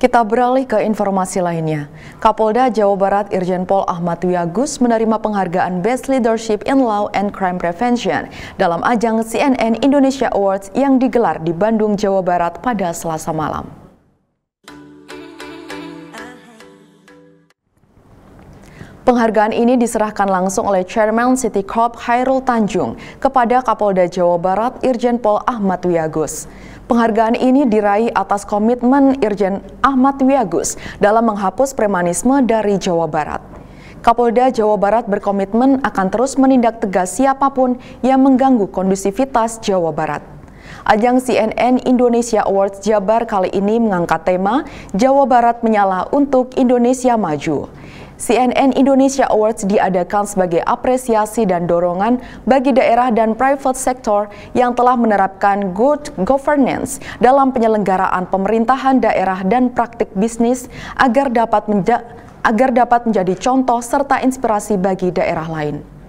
Kita beralih ke informasi lainnya. Kapolda Jawa Barat Irjen Pol Ahmad Wiyagus menerima penghargaan Best Leadership in Law and Crime Prevention dalam ajang CNN Indonesia Awards yang digelar di Bandung, Jawa Barat pada selasa malam. Penghargaan ini diserahkan langsung oleh Chairman City Corp Hairul Tanjung kepada Kapolda Jawa Barat Irjen Pol Ahmad Wiyagus. Penghargaan ini diraih atas komitmen Irjen Ahmad Wiagus dalam menghapus premanisme dari Jawa Barat. Kapolda Jawa Barat berkomitmen akan terus menindak tegas siapapun yang mengganggu kondusivitas Jawa Barat. Ajang CNN Indonesia Awards Jabar kali ini mengangkat tema Jawa Barat Menyala untuk Indonesia Maju. CNN Indonesia Awards diadakan sebagai apresiasi dan dorongan bagi daerah dan private sector yang telah menerapkan good governance dalam penyelenggaraan pemerintahan daerah dan praktik bisnis agar dapat menja agar dapat menjadi contoh serta inspirasi bagi daerah lain.